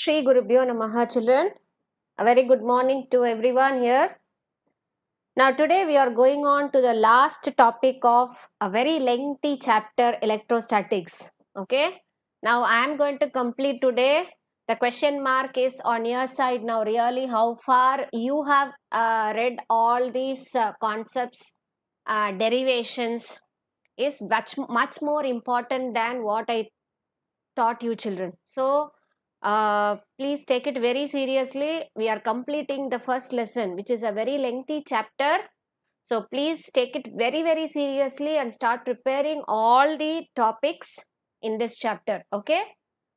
Sri Gurubhyo Namaha children. A very good morning to everyone here. Now today we are going on to the last topic of a very lengthy chapter electrostatics. Okay. Now I am going to complete today. The question mark is on your side now really how far you have uh, read all these uh, concepts, uh, derivations is much, much more important than what I taught you children. So uh, please take it very seriously. We are completing the first lesson, which is a very lengthy chapter. So please take it very, very seriously and start preparing all the topics in this chapter. Okay.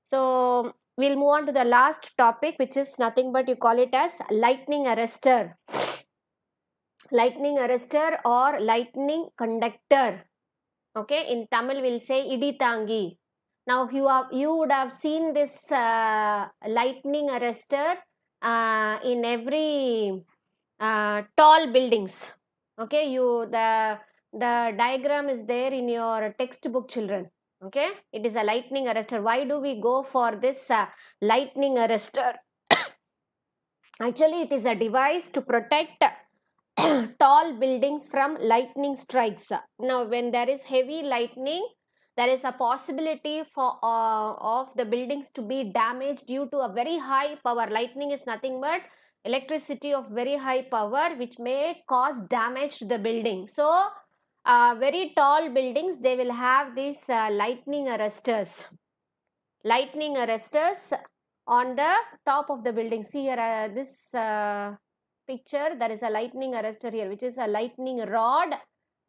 So we'll move on to the last topic, which is nothing but you call it as lightning arrester, Lightning arrester or lightning conductor. Okay. In Tamil, we'll say iditangi now you, have, you would have seen this uh, lightning arrestor uh, in every uh, tall buildings. Okay, you the the diagram is there in your textbook, children. Okay, it is a lightning arrestor. Why do we go for this uh, lightning arrestor? Actually, it is a device to protect tall buildings from lightning strikes. Now, when there is heavy lightning, there is a possibility for uh, of the buildings to be damaged due to a very high power lightning is nothing but electricity of very high power which may cause damage to the building so uh, very tall buildings they will have these uh, lightning arresters lightning arresters on the top of the building see here uh, this uh, picture there is a lightning arrestor here which is a lightning rod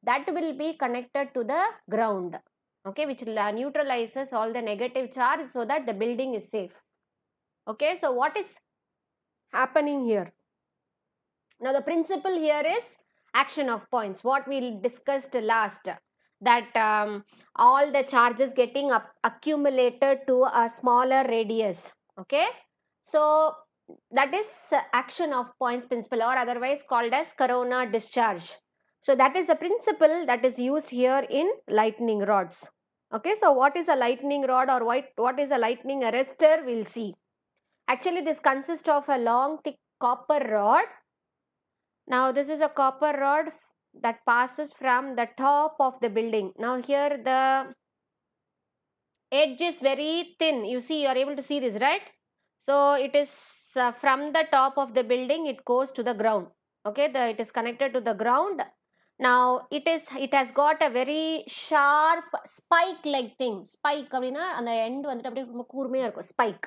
that will be connected to the ground okay which neutralizes all the negative charge so that the building is safe okay so what is happening here now the principle here is action of points what we discussed last that um, all the charges getting up accumulated to a smaller radius okay so that is action of points principle or otherwise called as corona discharge so that is a principle that is used here in lightning rods Okay, so what is a lightning rod or what, what is a lightning arrestor? We'll see. Actually, this consists of a long thick copper rod. Now, this is a copper rod that passes from the top of the building. Now, here the edge is very thin. You see, you are able to see this, right? So, it is uh, from the top of the building, it goes to the ground. Okay, the, it is connected to the ground now it is it has got a very sharp spike like thing spike abina and the end vandu appadi romba koormaya irukku spike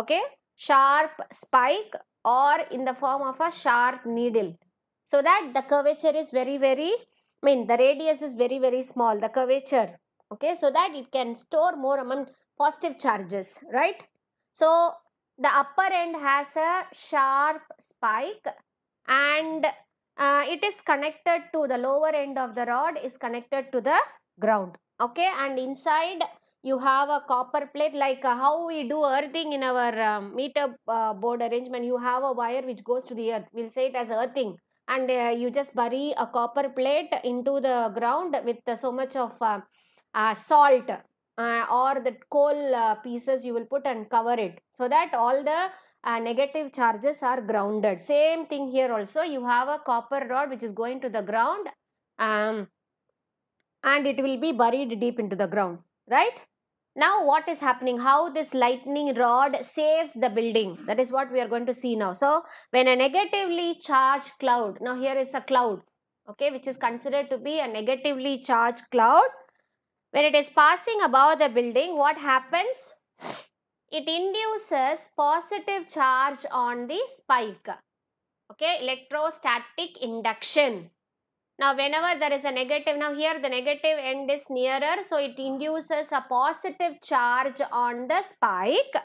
okay sharp spike or in the form of a sharp needle so that the curvature is very very I mean the radius is very very small the curvature okay so that it can store more among positive charges right so the upper end has a sharp spike and uh, it is connected to the lower end of the rod is connected to the ground okay and inside you have a copper plate like uh, how we do earthing in our um, meter uh, board arrangement you have a wire which goes to the earth we'll say it as earthing and uh, you just bury a copper plate into the ground with so much of uh, uh, salt or the coal pieces you will put and cover it so that all the uh, negative charges are grounded. Same thing here also. You have a copper rod which is going to the ground um, and it will be buried deep into the ground. Right? Now what is happening? How this lightning rod saves the building. That is what we are going to see now. So when a negatively charged cloud. Now here is a cloud. Okay. Which is considered to be a negatively charged cloud. When it is passing above the building what happens? it induces positive charge on the spike. Okay, electrostatic induction. Now, whenever there is a negative, now here the negative end is nearer, so it induces a positive charge on the spike.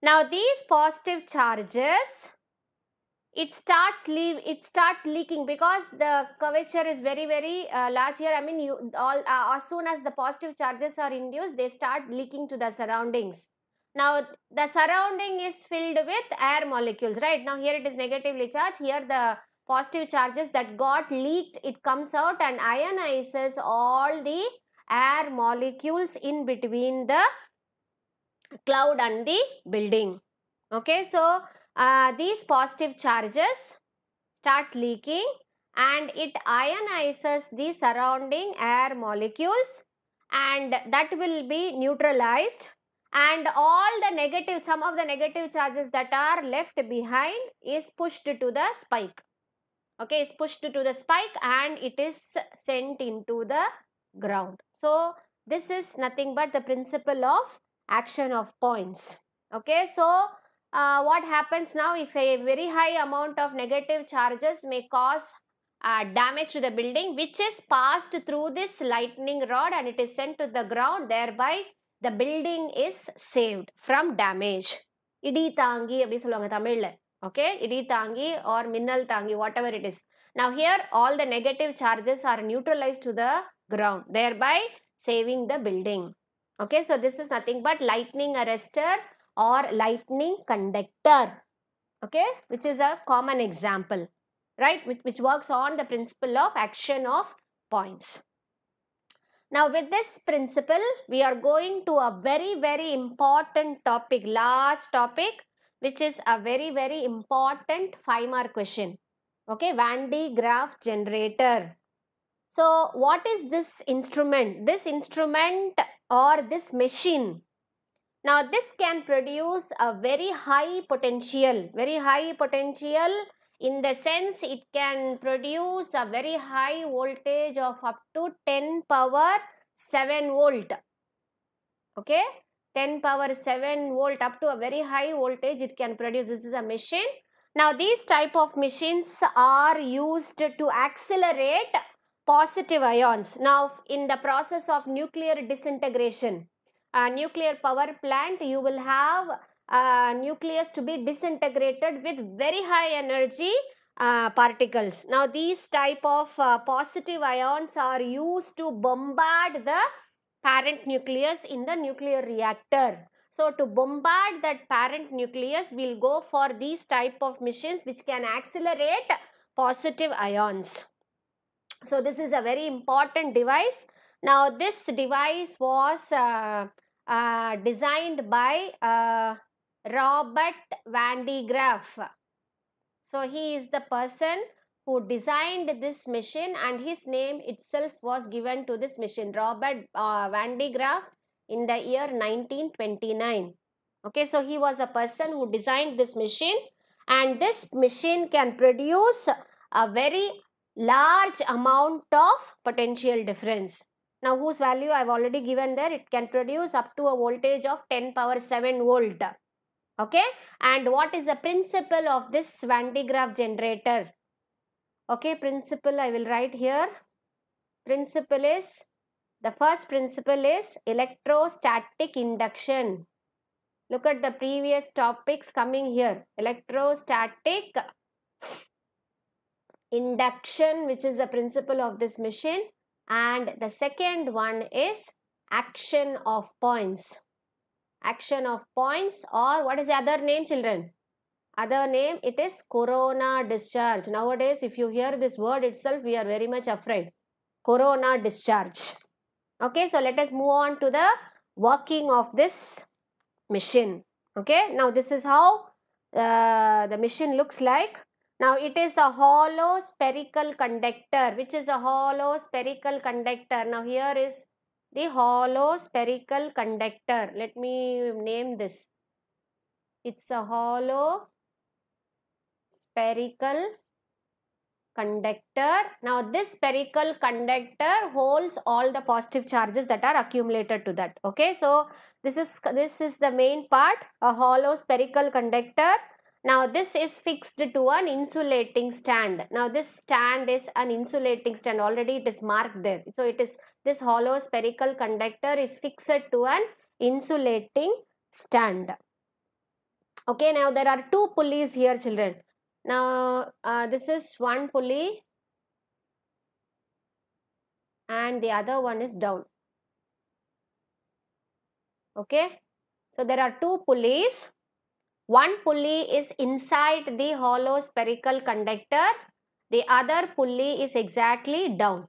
Now, these positive charges, it starts leave, it starts leaking because the curvature is very, very uh, large here. I mean, you all uh, as soon as the positive charges are induced, they start leaking to the surroundings. Now the surrounding is filled with air molecules, right? Now here it is negatively charged. Here the positive charges that got leaked, it comes out and ionizes all the air molecules in between the cloud and the building. Okay, so uh, these positive charges starts leaking and it ionizes the surrounding air molecules and that will be neutralized and all the negative some of the negative charges that are left behind is pushed to the spike okay is pushed to the spike and it is sent into the ground so this is nothing but the principle of action of points okay so uh, what happens now if a very high amount of negative charges may cause uh, damage to the building which is passed through this lightning rod and it is sent to the ground thereby the building is saved from damage. இடி தாங்கி அப்படின்னு சொல்லுவாங்க தமிழில் okay இடி தாங்கி or மின்னல் தாங்கி whatever it is now here all the negative charges are neutralise to the ground thereby saving the building okay so this is nothing but lightning arrester or lightning conductor okay which is a common example right which works on the principle of action of points now with this principle, we are going to a very, very important topic, last topic, which is a very, very important 5 mark question. Okay, Van de Graaff generator. So what is this instrument? This instrument or this machine? Now this can produce a very high potential, very high potential in the sense, it can produce a very high voltage of up to 10 power 7 volt. Okay, 10 power 7 volt up to a very high voltage it can produce. This is a machine. Now, these type of machines are used to accelerate positive ions. Now, in the process of nuclear disintegration, a nuclear power plant, you will have nucleus to be disintegrated with very high energy uh, particles. Now these type of uh, positive ions are used to bombard the parent nucleus in the nuclear reactor. So to bombard that parent nucleus we'll go for these type of machines which can accelerate positive ions. So this is a very important device. Now this device was uh, uh designed by uh, Robert Van de Graaff. So he is the person who designed this machine and his name itself was given to this machine Robert uh, Van de Graaff in the year 1929. Okay, so he was a person who designed this machine and this machine can produce a very large amount of potential difference. Now whose value I have already given there, it can produce up to a voltage of 10 power 7 volt okay and what is the principle of this Van de Graaff generator okay principle I will write here principle is the first principle is electrostatic induction look at the previous topics coming here electrostatic induction which is the principle of this machine and the second one is action of points action of points or what is the other name children? Other name it is corona discharge. Nowadays if you hear this word itself we are very much afraid. Corona discharge. Okay so let us move on to the working of this machine. Okay now this is how uh, the machine looks like. Now it is a hollow spherical conductor which is a hollow spherical conductor. Now here is the hollow spherical conductor. Let me name this. It's a hollow spherical conductor. Now this spherical conductor holds all the positive charges that are accumulated to that. Okay, so this is this is the main part, a hollow spherical conductor. Now this is fixed to an insulating stand. Now this stand is an insulating stand. Already it is marked there. So it is this hollow spherical conductor is fixed to an insulating stand. Okay, now there are two pulleys here children. Now uh, this is one pulley and the other one is down. Okay, so there are two pulleys. One pulley is inside the hollow spherical conductor. The other pulley is exactly down.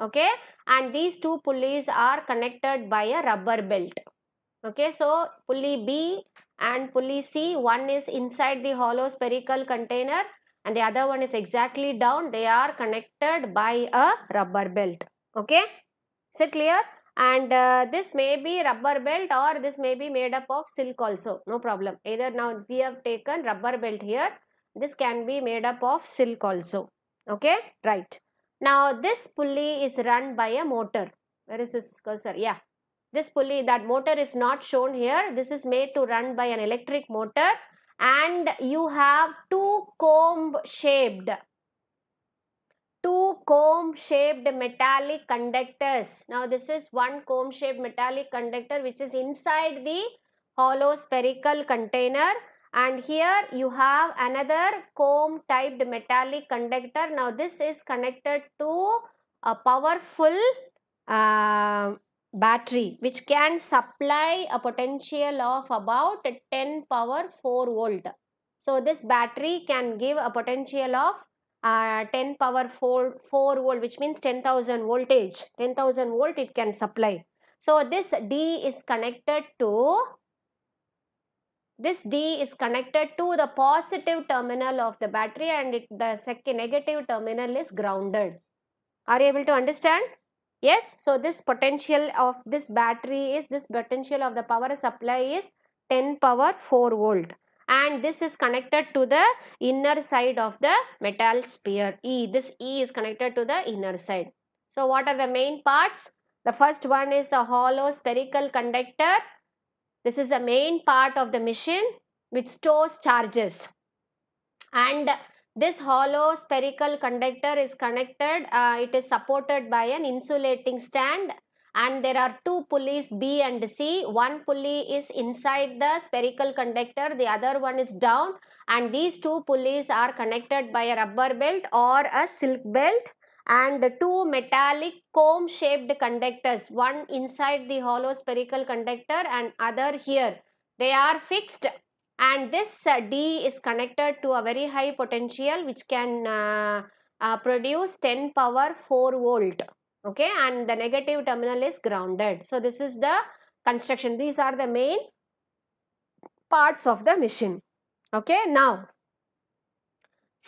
Okay, and these two pulleys are connected by a rubber belt okay so pulley b and pulley c one is inside the hollow spherical container and the other one is exactly down they are connected by a rubber belt okay is it clear and uh, this may be rubber belt or this may be made up of silk also no problem either now we have taken rubber belt here this can be made up of silk also okay right now this pulley is run by a motor. Where is this cursor? Yeah. This pulley, that motor is not shown here. This is made to run by an electric motor and you have two comb shaped two comb shaped metallic conductors. Now this is one comb shaped metallic conductor which is inside the hollow spherical container and here you have another comb typed metallic conductor now this is connected to a powerful uh, battery which can supply a potential of about 10 power 4 volt so this battery can give a potential of uh, 10 power 4, 4 volt which means 10,000 voltage 10,000 volt it can supply. So this D is connected to this D is connected to the positive terminal of the battery and it, the second negative terminal is grounded. Are you able to understand? Yes. So this potential of this battery is this potential of the power supply is 10 power 4 volt and this is connected to the inner side of the metal sphere E. This E is connected to the inner side. So what are the main parts? The first one is a hollow spherical conductor this is the main part of the machine which stores charges. And this hollow spherical conductor is connected, uh, it is supported by an insulating stand and there are two pulleys B and C. One pulley is inside the spherical conductor, the other one is down and these two pulleys are connected by a rubber belt or a silk belt and two metallic comb shaped conductors one inside the hollow spherical conductor and other here they are fixed and this uh, D is connected to a very high potential which can uh, uh, produce 10 power 4 volt okay and the negative terminal is grounded so this is the construction these are the main parts of the machine okay now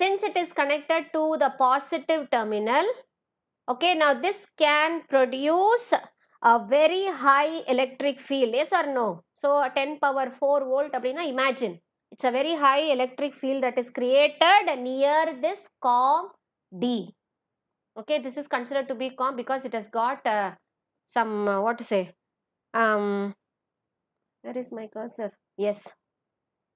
since it is connected to the positive terminal okay now this can produce a very high electric field yes or no so 10 power 4 volt அப்படின்னா imagine it's a very high electric field that is created near this com d okay this is considered to be com because it has got uh, some uh, what to say um where is my cursor yes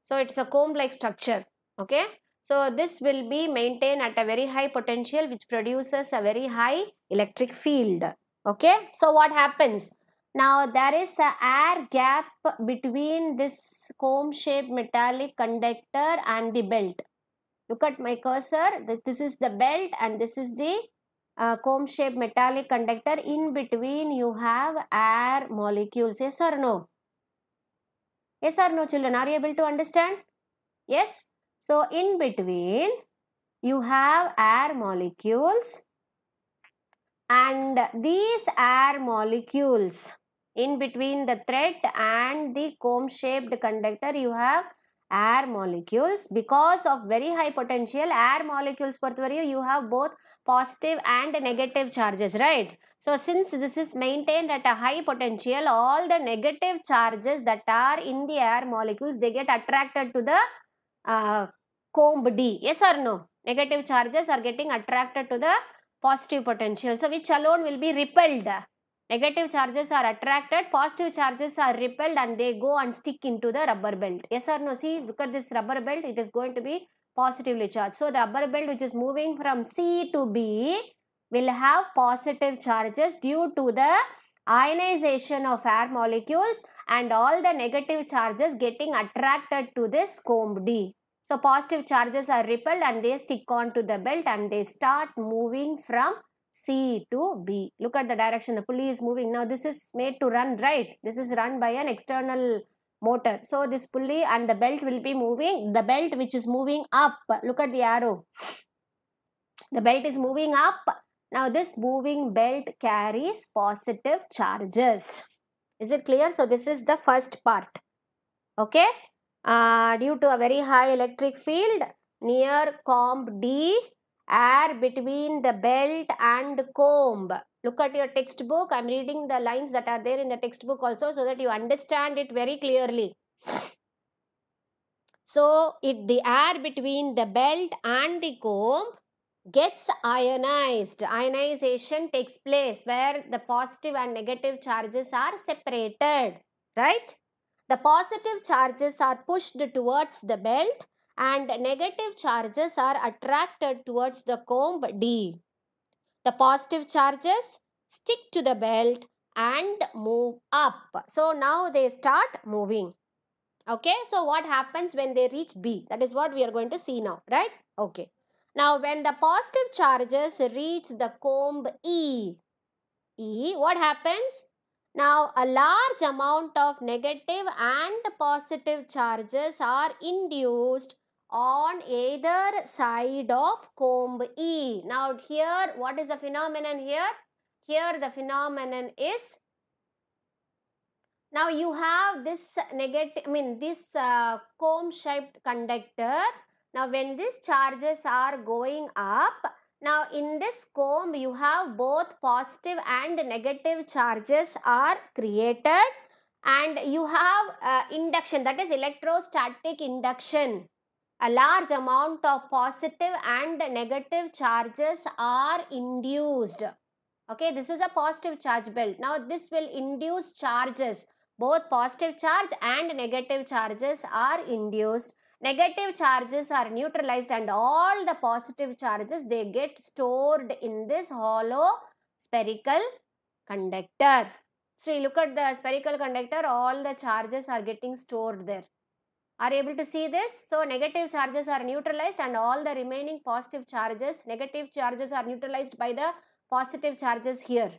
so it's a comb like structure okay so this will be maintained at a very high potential which produces a very high electric field. Okay. So what happens? Now there is a air gap between this comb shaped metallic conductor and the belt. Look at my cursor. This is the belt and this is the uh, comb shaped metallic conductor. In between you have air molecules. Yes or no? Yes or no children? Are you able to understand? Yes? So, in between you have air molecules and these air molecules in between the thread and the comb shaped conductor you have air molecules because of very high potential air molecules portfolio you have both positive and negative charges right so since this is maintained at a high potential all the negative charges that are in the air molecules they get attracted to the comb D. Yes or no? Negative charges are getting attracted to the positive potential. So which alone will be repelled? Negative charges are attracted, positive charges are repelled and they go and stick into the rubber belt. Yes or no? See, look at this rubber belt. It is going to be positively charged. So the rubber belt which is moving from C to B will have positive charges due to the ionization of air molecules and all the negative charges getting attracted to this comb D. So positive charges are repelled and they stick on to the belt and they start moving from C to B. Look at the direction the pulley is moving. Now this is made to run right. This is run by an external motor. So this pulley and the belt will be moving. The belt which is moving up. Look at the arrow. The belt is moving up. Now this moving belt carries positive charges. Is it clear? So this is the first part. Okay. Uh, due to a very high electric field near comb D, air between the belt and comb. Look at your textbook. I'm reading the lines that are there in the textbook also so that you understand it very clearly. So, it the air between the belt and the comb gets ionized. Ionization takes place where the positive and negative charges are separated, right? The positive charges are pushed towards the belt and negative charges are attracted towards the comb D. The positive charges stick to the belt and move up. So now they start moving. Okay, so what happens when they reach B? That is what we are going to see now, right? Okay. Now, when the positive charges reach the comb E, E, what happens? Now, a large amount of negative and positive charges are induced on either side of comb E. Now, here, what is the phenomenon here? Here, the phenomenon is now you have this negative, I mean this uh, comb shaped conductor now when these charges are going up, now in this comb you have both positive and negative charges are created and you have uh, induction that is electrostatic induction. A large amount of positive and negative charges are induced. Okay, this is a positive charge belt. Now this will induce charges. Both positive charge and negative charges are induced negative charges are neutralized and all the positive charges they get stored in this hollow spherical conductor. So you look at the spherical conductor, all the charges are getting stored there. Are able to see this? So negative charges are neutralized and all the remaining positive charges, negative charges are neutralized by the positive charges here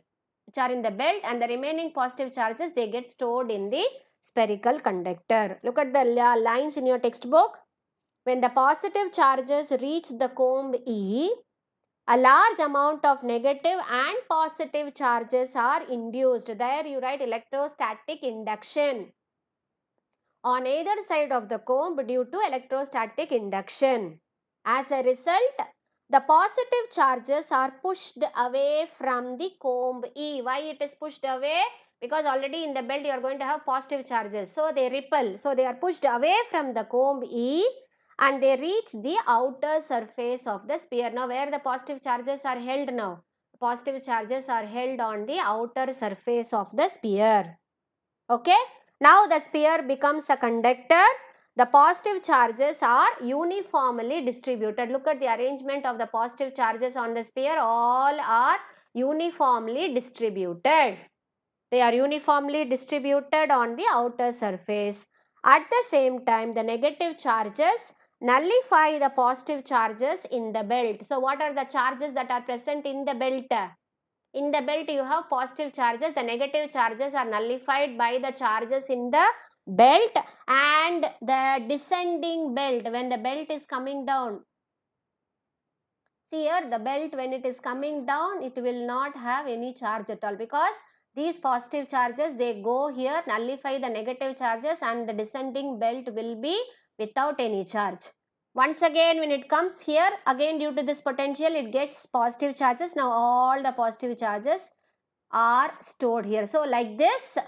which are in the belt and the remaining positive charges they get stored in the spherical conductor. Look at the lines in your textbook. When the positive charges reach the comb E, a large amount of negative and positive charges are induced. There you write electrostatic induction on either side of the comb due to electrostatic induction. As a result, the positive charges are pushed away from the comb E. Why it is pushed away? because already in the belt you are going to have positive charges. So they repel. So they are pushed away from the comb E and they reach the outer surface of the sphere. Now where the positive charges are held now? Positive charges are held on the outer surface of the sphere. Okay. Now the sphere becomes a conductor. The positive charges are uniformly distributed. Look at the arrangement of the positive charges on the sphere. All are uniformly distributed. They are uniformly distributed on the outer surface. At the same time, the negative charges nullify the positive charges in the belt. So, what are the charges that are present in the belt? In the belt, you have positive charges. The negative charges are nullified by the charges in the belt and the descending belt. When the belt is coming down, see here the belt when it is coming down, it will not have any charge at all because these positive charges, they go here, nullify the negative charges and the descending belt will be without any charge. Once again, when it comes here, again due to this potential, it gets positive charges. Now all the positive charges are stored here. So like this,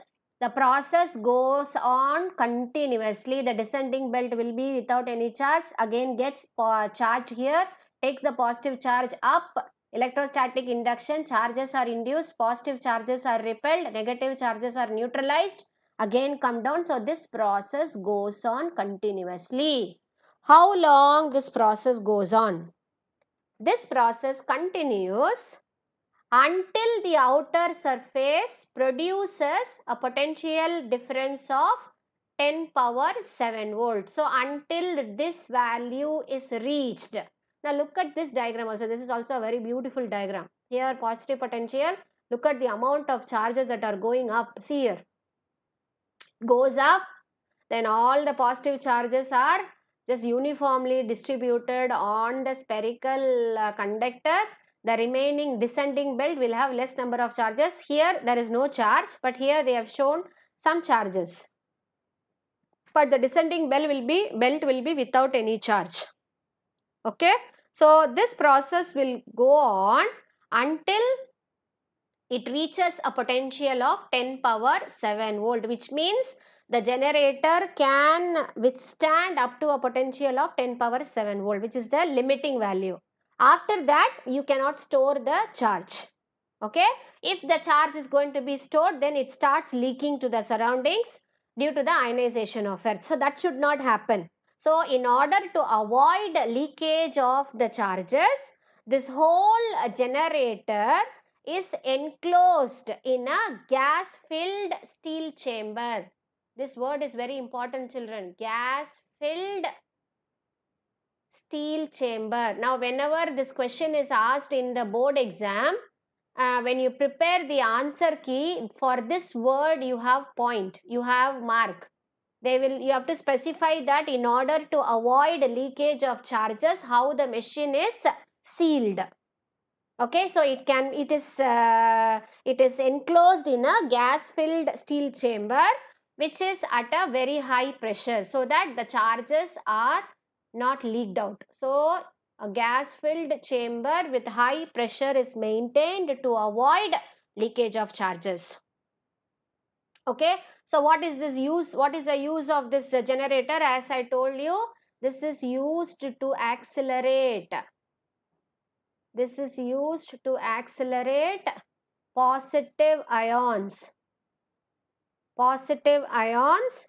the process goes on continuously. The descending belt will be without any charge. Again gets charged here, takes the positive charge up, Electrostatic induction, charges are induced, positive charges are repelled, negative charges are neutralized, again come down. So this process goes on continuously. How long this process goes on? This process continues until the outer surface produces a potential difference of 10 power 7 volts. So until this value is reached, now look at this diagram also. This is also a very beautiful diagram. Here positive potential. Look at the amount of charges that are going up. See here. Goes up. Then all the positive charges are just uniformly distributed on the spherical uh, conductor. The remaining descending belt will have less number of charges. Here there is no charge but here they have shown some charges. But the descending belt will be, belt will be without any charge okay so this process will go on until it reaches a potential of 10 power 7 volt which means the generator can withstand up to a potential of 10 power 7 volt which is the limiting value. After that you cannot store the charge. Okay. If the charge is going to be stored then it starts leaking to the surroundings due to the ionization of earth. So that should not happen. So in order to avoid leakage of the charges, this whole generator is enclosed in a gas filled steel chamber. This word is very important children. Gas filled steel chamber. Now whenever this question is asked in the board exam, uh, when you prepare the answer key for this word you have point, you have mark they will you have to specify that in order to avoid leakage of charges how the machine is sealed okay so it can it is uh, it is enclosed in a gas filled steel chamber which is at a very high pressure so that the charges are not leaked out so a gas filled chamber with high pressure is maintained to avoid leakage of charges okay so what is this use? What is the use of this generator? As I told you, this is used to accelerate. This is used to accelerate positive ions. Positive ions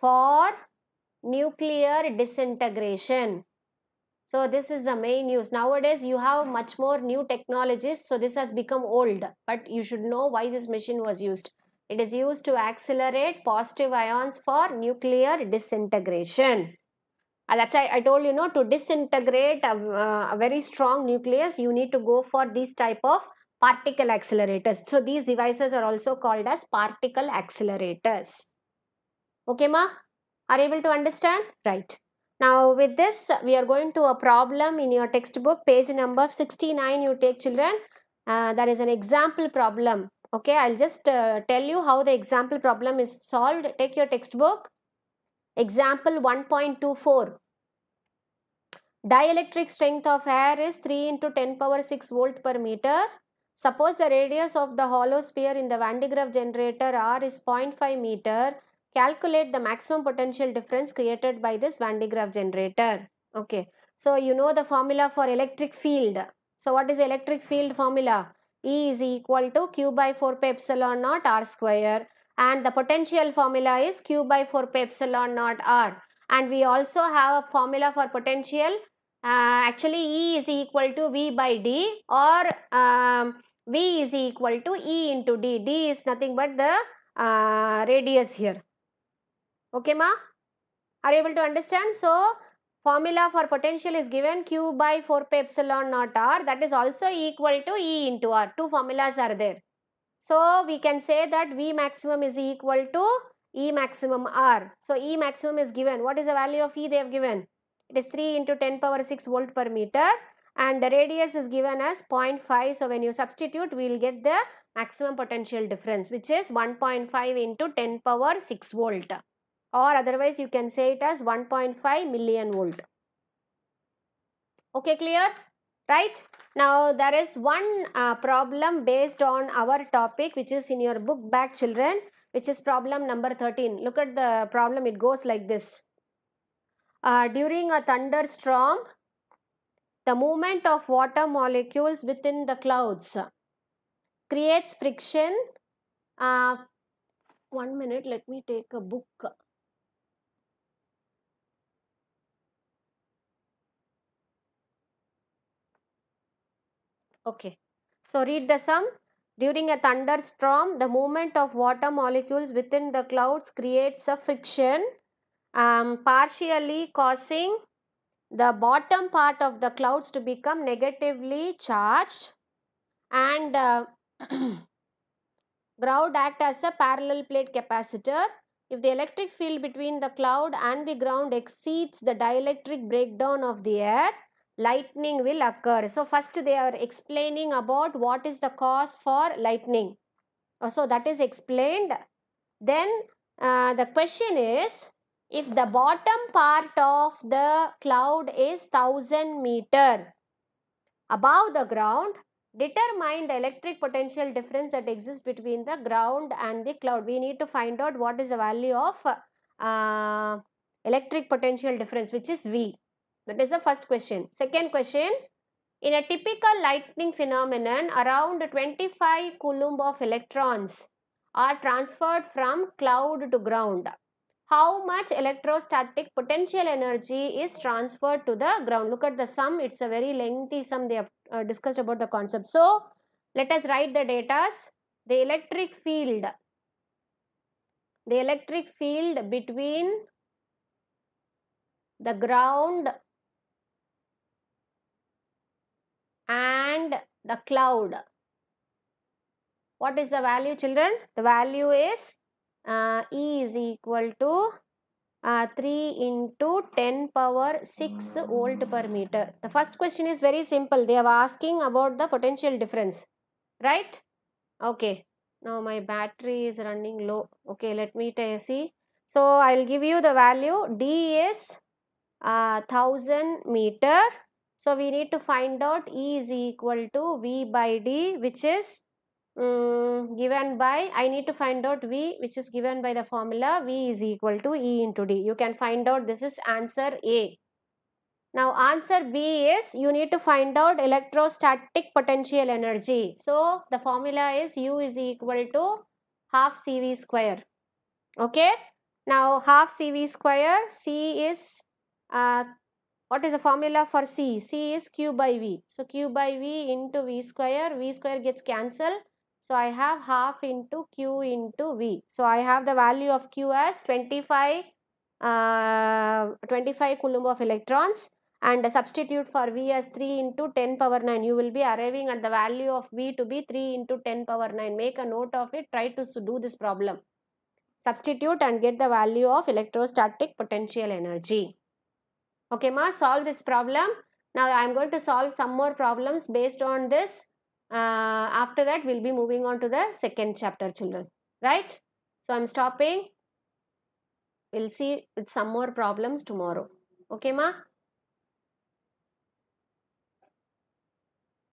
for nuclear disintegration. So this is the main use. Nowadays you have much more new technologies. So this has become old. But you should know why this machine was used. It is used to accelerate positive ions for nuclear disintegration. Uh, that's why I told you know to disintegrate a, uh, a very strong nucleus, you need to go for these type of particle accelerators. So these devices are also called as particle accelerators. Okay, ma? Are able to understand? Right. Now with this, we are going to a problem in your textbook, page number 69 you take children. Uh, that is an example problem. Okay, I'll just uh, tell you how the example problem is solved. Take your textbook. Example 1.24. Dielectric strength of air is 3 into 10 power 6 volt per meter. Suppose the radius of the hollow sphere in the Van de Graaff generator R is 0.5 meter. Calculate the maximum potential difference created by this Van de Graaff generator. Okay. So, you know the formula for electric field. So, what is electric field formula? E is equal to Q by 4 pi epsilon naught R square and the potential formula is Q by 4 pi epsilon naught R and we also have a formula for potential uh, actually E is equal to V by D or um, V is equal to E into D. D is nothing but the uh, radius here. Okay ma? Are you able to understand? So, formula for potential is given q by 4 pi epsilon naught r that is also equal to E into r. Two formulas are there. So we can say that V maximum is equal to E maximum r. So E maximum is given. What is the value of E they have given? It is 3 into 10 power 6 volt per meter and the radius is given as 0.5. So when you substitute we will get the maximum potential difference which is 1.5 into 10 power 6 volt or otherwise you can say it as 1.5 million volt. Okay, clear? Right? Now, there is one uh, problem based on our topic which is in your book back children which is problem number 13. Look at the problem, it goes like this. Uh, during a thunderstorm, the movement of water molecules within the clouds creates friction. Uh, one minute, let me take a book. Okay. So read the sum. During a thunderstorm, the movement of water molecules within the clouds creates a friction, um, partially causing the bottom part of the clouds to become negatively charged and uh, ground act as a parallel plate capacitor. If the electric field between the cloud and the ground exceeds the dielectric breakdown of the air, lightning will occur. So first they are explaining about what is the cause for lightning. Oh, so that is explained. Then uh, the question is if the bottom part of the cloud is 1000 meter above the ground determine the electric potential difference that exists between the ground and the cloud. We need to find out what is the value of uh, electric potential difference which is V. That is the first question. Second question, in a typical lightning phenomenon, around 25 coulomb of electrons are transferred from cloud to ground. How much electrostatic potential energy is transferred to the ground? Look at the sum. It's a very lengthy sum. They have uh, discussed about the concept. So, let us write the data. The electric field. The electric field between the ground and the cloud. What is the value children? The value is uh, E is equal to uh, 3 into 10 power 6 volt per meter. The first question is very simple. They are asking about the potential difference. Right? Okay. Now my battery is running low. Okay, let me see. So I will give you the value. D is uh, 1000 meter so, we need to find out E is equal to V by D which is um, given by, I need to find out V which is given by the formula V is equal to E into D. You can find out this is answer A. Now answer B is you need to find out electrostatic potential energy. So the formula is U is equal to half CV square. Okay. Now half CV square C is uh, what is the formula for C? C is Q by V. So Q by V into V square, V square gets cancelled. So I have half into Q into V. So I have the value of Q as 25, uh, 25 coulomb of electrons and substitute for V as 3 into 10 power 9. You will be arriving at the value of V to be 3 into 10 power 9. Make a note of it. Try to do this problem. Substitute and get the value of electrostatic potential energy. Okay ma, solve this problem. Now I am going to solve some more problems based on this. Uh, after that we'll be moving on to the second chapter children. Right? So I'm stopping. We'll see with some more problems tomorrow. Okay ma?